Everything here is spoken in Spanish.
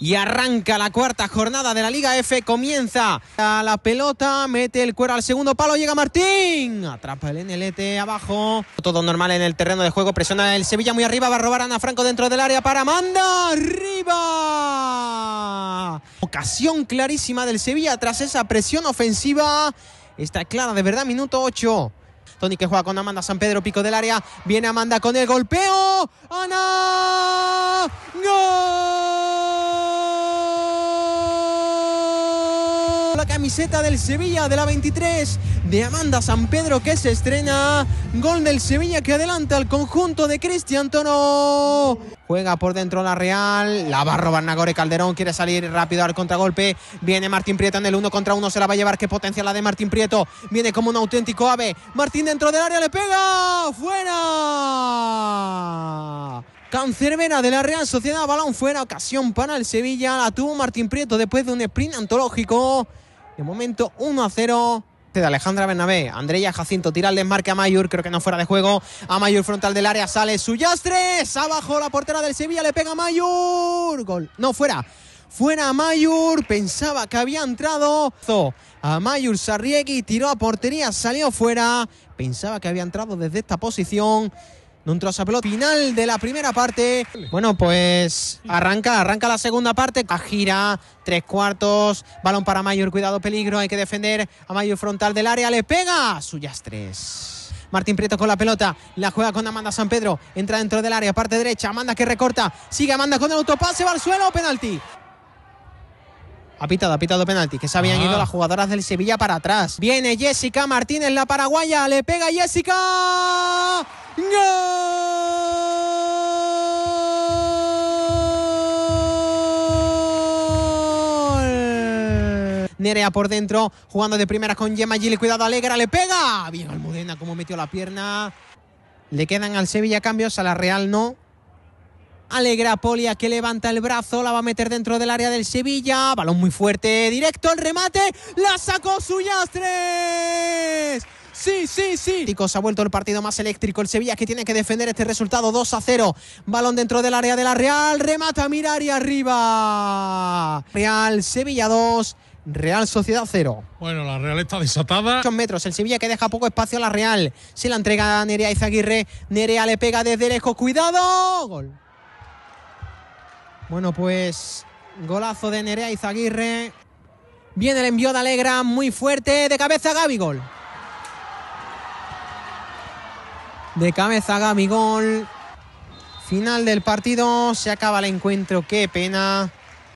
y arranca la cuarta jornada de la Liga F. Comienza a la pelota, mete el cuero al segundo palo, llega Martín. Atrapa el NLT abajo. Todo normal en el terreno de juego. Presiona el Sevilla muy arriba. Va a robar a Ana Franco dentro del área para Amanda ¡Arriba! Ocasión clarísima del Sevilla tras esa presión ofensiva. Está clara, de verdad, minuto 8. Tony que juega con Amanda San Pedro, pico del área. Viene Amanda con el golpeo. ¡Ana! del Sevilla de la 23 de Amanda San Pedro que se estrena. Gol del Sevilla que adelanta al conjunto de Cristian Tono. Juega por dentro la Real. La va a Calderón. Quiere salir rápido al contragolpe. Viene Martín Prieto en el uno contra uno, Se la va a llevar. Qué potencia la de Martín Prieto. Viene como un auténtico ave. Martín dentro del área le pega. ¡Fuera! cáncervena de la Real Sociedad, balón fuera, ocasión para el Sevilla, la tuvo Martín Prieto después de un sprint antológico momento 1 a 0 de Alejandra Bernabé. Andrea Jacinto tira el desmarque a Mayur, creo que no fuera de juego. A Mayur frontal del área sale suyastre Abajo la portera del Sevilla le pega a Mayur. Gol. No, fuera. Fuera a Mayur, pensaba que había entrado. A Mayur Sarriegui tiró a portería, salió fuera. Pensaba que había entrado desde esta posición. No un trozo pelota. Final de la primera parte. Bueno, pues arranca, arranca la segunda parte. A tres cuartos, balón para Mayor, cuidado, peligro, hay que defender a Mayor frontal del área, le pega, suyas tres. Martín Prieto con la pelota, la juega con Amanda San Pedro, entra dentro del área, parte derecha, Amanda que recorta, sigue Amanda con el autopase, va al suelo, penalti. Ha pitado, ha penalti, que se habían ah. ido las jugadoras del Sevilla para atrás. Viene Jessica Martínez, la paraguaya, le pega Jessica. ¡Gol! Nerea por dentro, jugando de primeras con Gemma Gil, Cuidado, Alegra, le pega. Bien Almudena, cómo metió la pierna. Le quedan al Sevilla cambios, a la Real no. Alegra Polia que levanta el brazo, la va a meter dentro del área del Sevilla. Balón muy fuerte, directo el remate. La sacó Suyastres. Sí, sí, sí. Chicos, ha vuelto el partido más eléctrico. El Sevilla que tiene que defender este resultado 2 a 0. Balón dentro del área de la Real. Remata mirar y arriba. Real Sevilla 2. Real Sociedad 0. Bueno, la Real está desatada. Muchos metros. El Sevilla que deja poco espacio a la Real. Se la entrega Nerea Izaguirre. Nerea le pega desde lejos. ¡Cuidado! Gol. Bueno, pues golazo de Nerea Izaguirre. Viene el envío de Alegra, muy fuerte, de cabeza gol. De cabeza gol. Final del partido, se acaba el encuentro, qué pena.